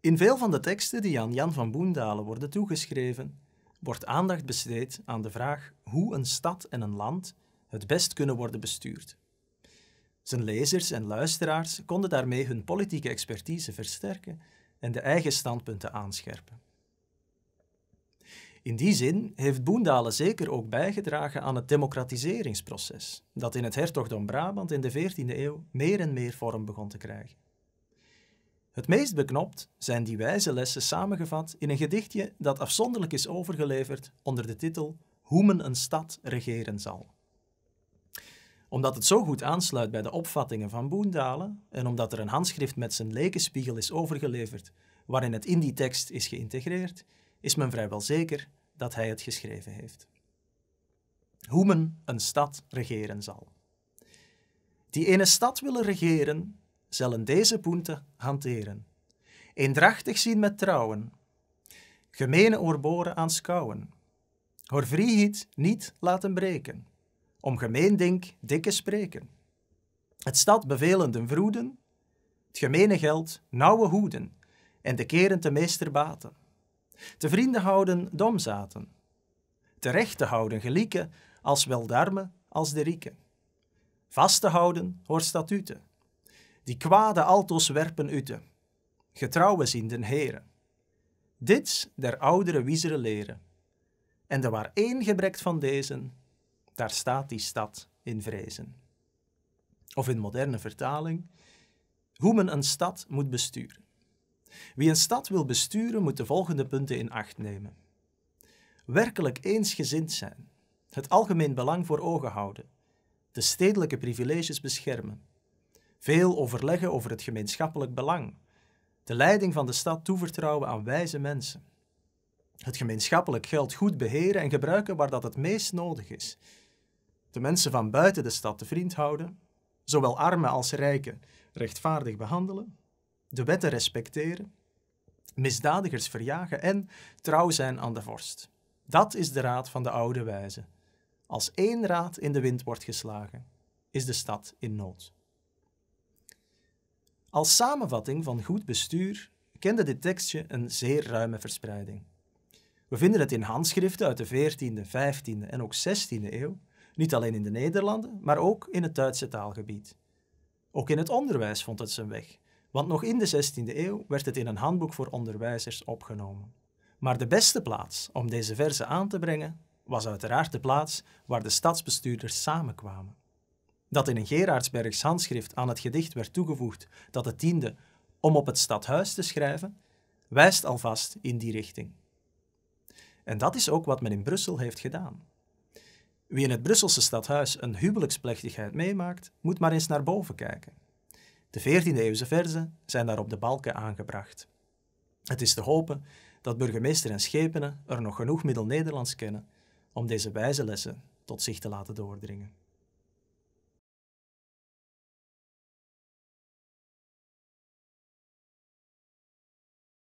In veel van de teksten die aan Jan van Boendalen worden toegeschreven, wordt aandacht besteed aan de vraag hoe een stad en een land het best kunnen worden bestuurd. Zijn lezers en luisteraars konden daarmee hun politieke expertise versterken en de eigen standpunten aanscherpen. In die zin heeft Boendalen zeker ook bijgedragen aan het democratiseringsproces, dat in het hertogdom Brabant in de 14e eeuw meer en meer vorm begon te krijgen. Het meest beknopt zijn die wijze lessen samengevat in een gedichtje dat afzonderlijk is overgeleverd onder de titel Hoe men een stad regeren zal. Omdat het zo goed aansluit bij de opvattingen van Boendalen en omdat er een handschrift met zijn lekenspiegel is overgeleverd waarin het in die tekst is geïntegreerd, is men vrijwel zeker dat hij het geschreven heeft. Hoe men een stad regeren zal. Die ene stad willen regeren zullen deze boente hanteren. Eendrachtig zien met trouwen, gemene oorboren aanschouwen. Hoor vrijheid niet laten breken, om gemeen ding dikke spreken. Het stad bevelende vroeden, het gemene geld nauwe hoeden, en de keren te meester baten. Te vrienden houden domzaten, terecht te houden gelieken, als weldarme als de rieken. Vast te houden hoor statuten, die kwade altos werpen ute, getrouwe zien den Heren. Dit der oudere wiezeren leren. En er waar één gebrekt van dezen, daar staat die stad in vrezen. Of in moderne vertaling, hoe men een stad moet besturen. Wie een stad wil besturen, moet de volgende punten in acht nemen. Werkelijk eensgezind zijn, het algemeen belang voor ogen houden, de stedelijke privileges beschermen, veel overleggen over het gemeenschappelijk belang. De leiding van de stad toevertrouwen aan wijze mensen. Het gemeenschappelijk geld goed beheren en gebruiken waar dat het meest nodig is. De mensen van buiten de stad te vriend houden, zowel armen als rijken rechtvaardig behandelen, de wetten respecteren, misdadigers verjagen en trouw zijn aan de vorst. Dat is de raad van de oude wijze. Als één raad in de wind wordt geslagen, is de stad in nood. Als samenvatting van goed bestuur kende dit tekstje een zeer ruime verspreiding. We vinden het in handschriften uit de 14e, 15e en ook 16e eeuw, niet alleen in de Nederlanden, maar ook in het Duitse taalgebied. Ook in het onderwijs vond het zijn weg, want nog in de 16e eeuw werd het in een handboek voor onderwijzers opgenomen. Maar de beste plaats om deze verzen aan te brengen was uiteraard de plaats waar de stadsbestuurders samenkwamen dat in een Gerardsbergs handschrift aan het gedicht werd toegevoegd dat het diende om op het stadhuis te schrijven, wijst alvast in die richting. En dat is ook wat men in Brussel heeft gedaan. Wie in het Brusselse stadhuis een huwelijksplechtigheid meemaakt, moet maar eens naar boven kijken. De 14e-eeuwse verzen zijn daar op de balken aangebracht. Het is te hopen dat burgemeester en schepenen er nog genoeg Middel-Nederlands kennen om deze wijze lessen tot zich te laten doordringen.